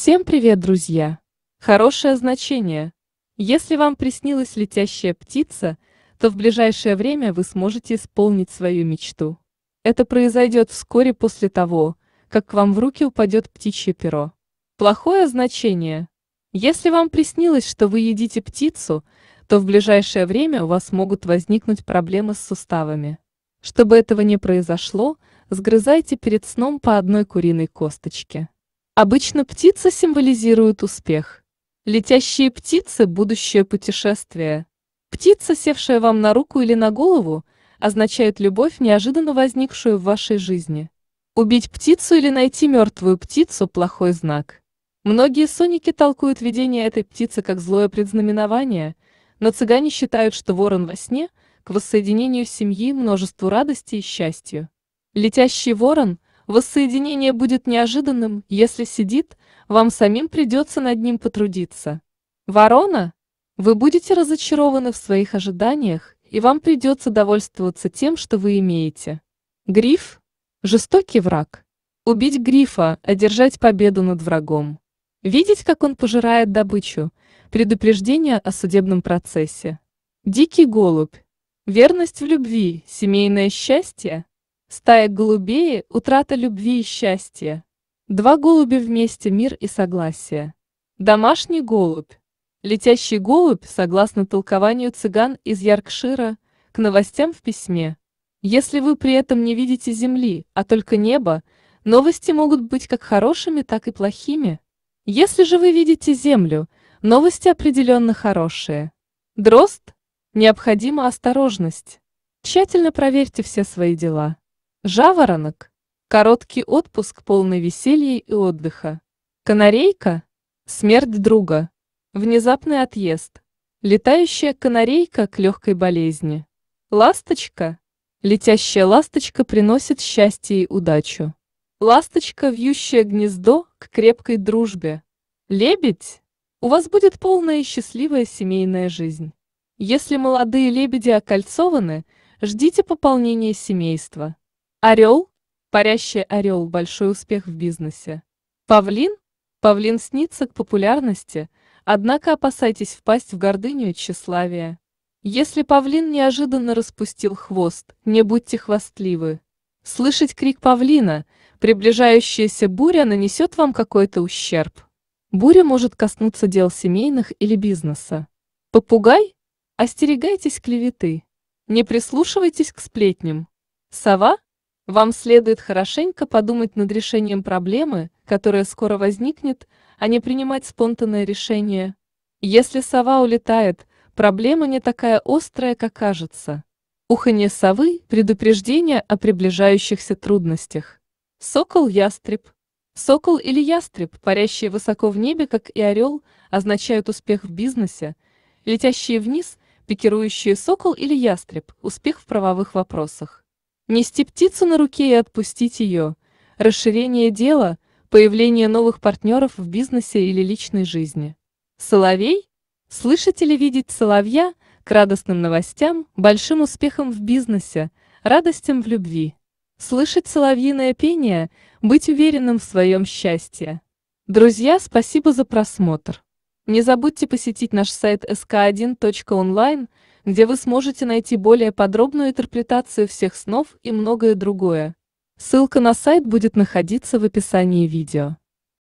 Всем привет, друзья! Хорошее значение. Если вам приснилась летящая птица, то в ближайшее время вы сможете исполнить свою мечту. Это произойдет вскоре после того, как к вам в руки упадет птичье перо. Плохое значение. Если вам приснилось, что вы едите птицу, то в ближайшее время у вас могут возникнуть проблемы с суставами. Чтобы этого не произошло, сгрызайте перед сном по одной куриной косточке. Обычно птица символизирует успех. Летящие птицы – будущее путешествие. Птица, севшая вам на руку или на голову, означает любовь, неожиданно возникшую в вашей жизни. Убить птицу или найти мертвую птицу – плохой знак. Многие соники толкуют видение этой птицы как злое предзнаменование, но цыгане считают, что ворон во сне – к воссоединению семьи, множеству радости и счастью. Летящий ворон – Воссоединение будет неожиданным, если сидит, вам самим придется над ним потрудиться. Ворона? Вы будете разочарованы в своих ожиданиях, и вам придется довольствоваться тем, что вы имеете. Гриф? Жестокий враг. Убить грифа, одержать победу над врагом. Видеть, как он пожирает добычу. Предупреждение о судебном процессе. Дикий голубь. Верность в любви, семейное счастье. Стая голубей – утрата любви и счастья. Два голубя вместе – мир и согласие. Домашний голубь. Летящий голубь, согласно толкованию цыган из Яркшира, к новостям в письме. Если вы при этом не видите земли, а только небо, новости могут быть как хорошими, так и плохими. Если же вы видите землю, новости определенно хорошие. Дрозд? Необходима осторожность. Тщательно проверьте все свои дела. Жаворонок. Короткий отпуск, полный веселья и отдыха. Канарейка. Смерть друга. Внезапный отъезд. Летающая канарейка к легкой болезни. Ласточка. Летящая ласточка приносит счастье и удачу. Ласточка, вьющая гнездо, к крепкой дружбе. Лебедь. У вас будет полная и счастливая семейная жизнь. Если молодые лебеди окольцованы, ждите пополнения семейства. Орел, парящий орел – большой успех в бизнесе. Павлин? Павлин снится к популярности, однако опасайтесь впасть в гордыню и тщеславие. Если павлин неожиданно распустил хвост, не будьте хвастливы. Слышать крик павлина, приближающаяся буря нанесет вам какой-то ущерб. Буря может коснуться дел семейных или бизнеса. Попугай? Остерегайтесь клеветы. Не прислушивайтесь к сплетням. Сова? Вам следует хорошенько подумать над решением проблемы, которая скоро возникнет, а не принимать спонтанное решение. Если сова улетает, проблема не такая острая, как кажется. Уханье совы – предупреждение о приближающихся трудностях. Сокол-ястреб. Сокол или ястреб, парящие высоко в небе, как и орел, означают успех в бизнесе. Летящие вниз – пикирующие сокол или ястреб – успех в правовых вопросах. Нести птицу на руке и отпустить ее. Расширение дела, появление новых партнеров в бизнесе или личной жизни. Соловей? Слышать или видеть соловья к радостным новостям, большим успехам в бизнесе, радостям в любви. Слышать соловьиное пение, быть уверенным в своем счастье. Друзья, спасибо за просмотр. Не забудьте посетить наш сайт sk1.online, где вы сможете найти более подробную интерпретацию всех снов и многое другое. Ссылка на сайт будет находиться в описании видео.